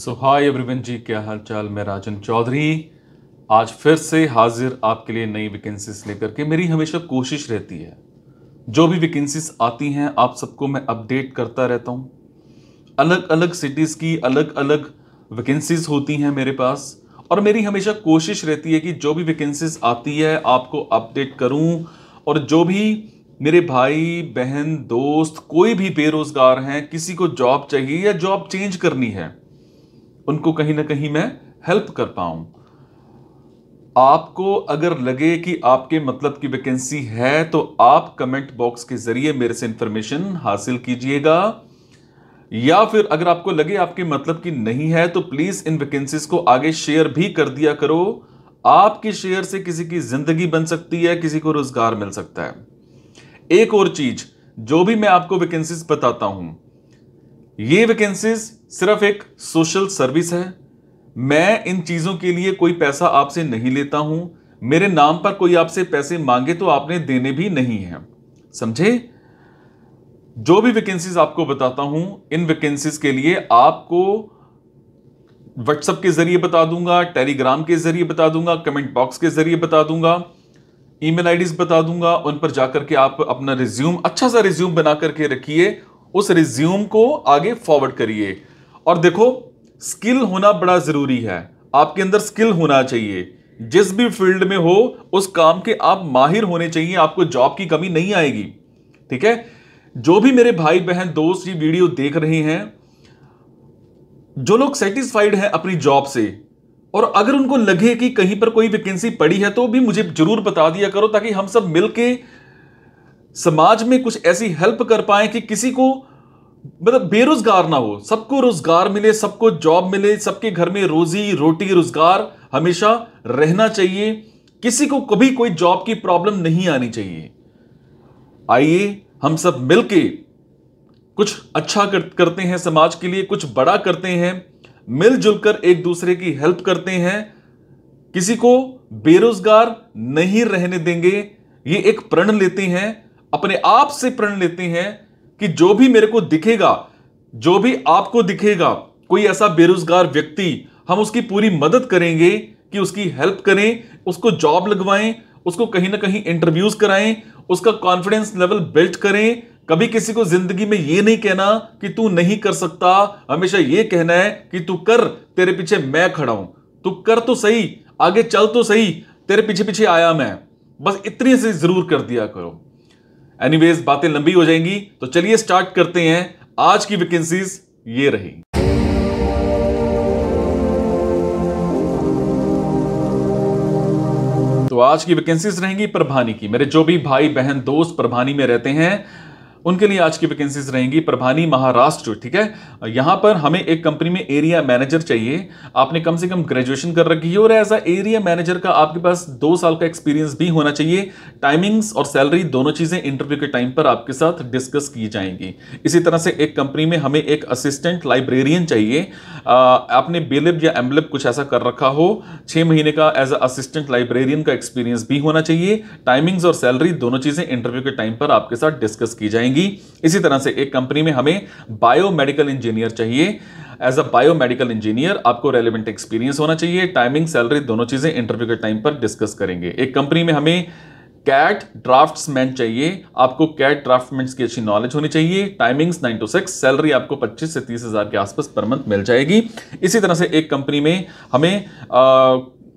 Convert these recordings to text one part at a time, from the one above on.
सो hi everyone जी क्या हाल चाल मैं राजन चौधरी आज फिर से हाजिर आपके लिए नई वैकेंसीज लेकर के मेरी हमेशा कोशिश रहती है जो भी वैकेंसीज आती हैं आप सबको मैं अपडेट करता रहता हूँ अलग अलग सिटीज़ की अलग अलग वैकेंसीज होती हैं मेरे पास और मेरी हमेशा कोशिश रहती है कि जो भी वैकेंसीज आती है आपको अपडेट करूँ और जो भी मेरे भाई बहन दोस्त कोई भी बेरोज़गार हैं किसी को जॉब चाहिए या जॉब चेंज करनी है उनको कहीं ना कहीं मैं हेल्प कर पाऊं आपको अगर लगे कि आपके मतलब की वैकेंसी है तो आप कमेंट बॉक्स के ज़रिए मेरे से इंफॉर्मेशन हासिल कीजिएगा या फिर अगर आपको लगे आपके मतलब की नहीं है तो प्लीज़ इन वैकेंसीज को आगे शेयर भी कर दिया करो आपके शेयर से किसी की ज़िंदगी बन सकती है किसी को रोज़गार मिल सकता है एक और चीज़ जो भी मैं आपको वैकेंसीज बताता हूं ये वैकेंसीज सिर्फ एक सोशल सर्विस है मैं इन चीज़ों के लिए कोई पैसा आपसे नहीं लेता हूं मेरे नाम पर कोई आपसे पैसे मांगे तो आपने देने भी नहीं है समझे जो भी वैकेंसीज आपको बताता हूं इन वैकेंसीज के लिए आपको व्हाट्सएप के जरिए बता दूंगा टेलीग्राम के जरिए बता दूंगा कमेंट बॉक्स के जरिए बता दूंगा ईमेल आईडीज बता दूंगा उन पर जाकर के आप अपना रिज्यूम अच्छा सा रिज्यूम बना करके रखिए उस रिज्यूम को आगे फॉरवर्ड करिए और देखो स्किल होना बड़ा ज़रूरी है आपके अंदर स्किल होना चाहिए जिस भी फील्ड में हो उस काम के आप माहिर होने चाहिए आपको जॉब की कमी नहीं आएगी ठीक है जो भी मेरे भाई बहन दोस्त ये वीडियो देख रहे हैं जो लोग सेटिस्फाइड हैं अपनी जॉब से और अगर उनको लगे कि कहीं पर कोई वैकेंसी पड़ी है तो भी मुझे जरूर बता दिया करो ताकि हम सब मिलके समाज में कुछ ऐसी हेल्प कर पाए कि किसी को मतलब बेरोजगार ना हो सबको रोजगार मिले सबको जॉब मिले सबके घर में रोजी रोटी रोजगार हमेशा रहना चाहिए किसी को कभी कोई जॉब की प्रॉब्लम नहीं आनी चाहिए आइए हम सब मिलके कुछ अच्छा कर, करते हैं समाज के लिए कुछ बड़ा करते हैं मिलजुल कर एक दूसरे की हेल्प करते हैं किसी को बेरोजगार नहीं रहने देंगे ये एक प्रण लेते हैं अपने आप से प्रण लेते हैं कि जो भी मेरे को दिखेगा जो भी आपको दिखेगा कोई ऐसा बेरोजगार व्यक्ति हम उसकी पूरी मदद करेंगे कि उसकी हेल्प करें उसको जॉब लगवाएं उसको कहीं ना कहीं इंटरव्यूज कराएं उसका कॉन्फिडेंस लेवल बिल्ट करें कभी किसी को जिंदगी में ये नहीं कहना कि तू नहीं कर सकता हमेशा ये कहना है कि तू कर तेरे पीछे मैं खड़ा हूं तू कर तो सही आगे चल तो सही तेरे पीछे पीछे आया मैं बस इतनी से जरूर कर दिया करो एनीवेज बातें लंबी हो जाएंगी तो चलिए स्टार्ट करते हैं आज की वैकेंसीज ये रही तो आज की वैकेंसीज रहेंगी प्रभानी की मेरे जो भी भाई बहन दोस्त प्रभानी में रहते हैं उनके लिए आज की वैकेंसीज रहेंगी प्रभानी महाराष्ट्र ठीक है यहां पर हमें एक कंपनी में एरिया मैनेजर चाहिए आपने कम से कम ग्रेजुएशन कर रखी है और एज अ एरिया मैनेजर का आपके पास दो साल का एक्सपीरियंस भी होना चाहिए टाइमिंग्स और सैलरी दोनों चीज़ें इंटरव्यू के टाइम पर आपके साथ डिस्कस की जाएंगी इसी तरह से एक कंपनी में हमें एक असिस्टेंट लाइब्रेरियन चाहिए आ, आपने बेलिप या एम्बलिप कुछ ऐसा कर रखा हो छः महीने का एज अ असिस्टेंट लाइब्रेरियन का एक्सपीरियंस भी होना चाहिए टाइमिंग्स और सैलरी दोनों चीज़ें इंटरव्यू के टाइम पर आपके साथ डिस्कस की जाएंगी जाएंगी इसी तरह से एक कंपनी में हमें बायोमेडिकल इंजीनियर चाहिए एज अ बायोमेडिकल इंजीनियर आपको रेलिवेंट एक्सपीरियंस होना चाहिए टाइमिंग सैलरी दोनों चीज़ें इंटरव्यू के टाइम पर डिस्कस करेंगे एक कंपनी में हमें कैट ड्राफ्ट्समैन चाहिए आपको कैट ड्राफ्टमेंट्स की अच्छी नॉलेज होनी चाहिए timings nine to six salary आपको 25 से तीस हज़ार के आसपास पर मंथ मिल जाएगी इसी तरह से एक कंपनी में हमें आ,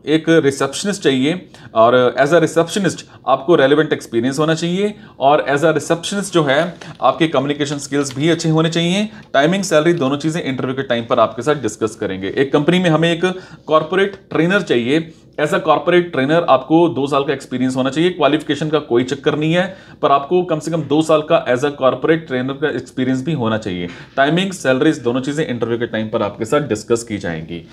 एक रिसेप्शनिस्ट चाहिए और एज अ रिसेप्शनिस्ट आपको रेलिवेंट एक्सपीरियंस होना चाहिए और एज अ रिसेप्शनिस्ट जो है आपके कम्युनिकेशन स्किल्स भी अच्छे होने चाहिए टाइमिंग सैलरी दोनों चीज़ें इंटरव्यू के टाइम पर आपके साथ डिस्कस करेंगे एक कंपनी में हमें एक कॉरपोरेट ट्रेनर चाहिए एज अ कॉर्पोरेट ट्रेनर आपको दो साल का एक्सपीरियंस होना चाहिए क्वालिफिकेशन का कोई चक्कर नहीं है पर आपको कम से कम दो साल का एज अ कॉरपोरेट ट्रेनर का एक्सपीरियंस भी होना चाहिए टाइमिंग सैलरीज दोनों चीज़ें इंटरव्यू के टाइम पर आपके साथ डिस्कस की जाएंगी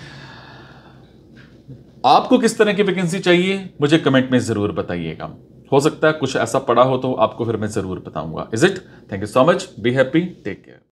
आपको किस तरह की वैकेंसी चाहिए मुझे कमेंट में ज़रूर बताइएगा हो सकता है कुछ ऐसा पड़ा हो तो आपको फिर मैं ज़रूर बताऊंगा is it thank you so much be happy take care